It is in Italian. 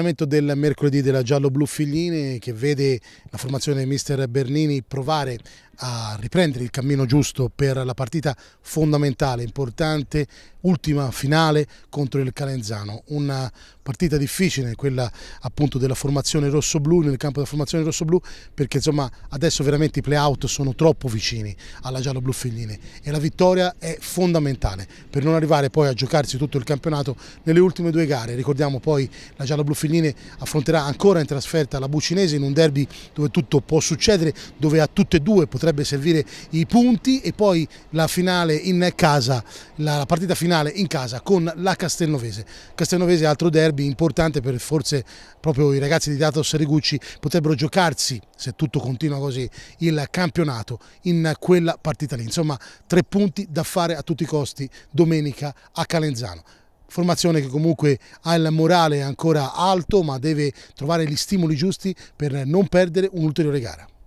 L'allenamento del mercoledì della giallo-blu Figline che vede la formazione del mister Bernini provare a riprendere il cammino giusto per la partita fondamentale, importante, ultima finale contro il Calenzano. Una partita difficile, quella appunto della formazione rosso-blu, nel campo della formazione rosso-blu, perché insomma adesso veramente i play-out sono troppo vicini alla giallo-blu Fellini e la vittoria è fondamentale per non arrivare poi a giocarsi tutto il campionato nelle ultime due gare. Ricordiamo poi la giallo-blu Fellini affronterà ancora in trasferta la Bucinese in un derby dove tutto può succedere, dove a tutte e due potranno potrebbe servire i punti e poi la finale in casa, la partita finale in casa con la Castelnovese. Castelnovese è altro derby importante per forse proprio i ragazzi di Datos Rigucci potrebbero giocarsi, se tutto continua così, il campionato in quella partita lì. Insomma, tre punti da fare a tutti i costi domenica a Calenzano formazione che comunque ha il morale ancora alto ma deve trovare gli stimoli giusti per non perdere un'ulteriore gara.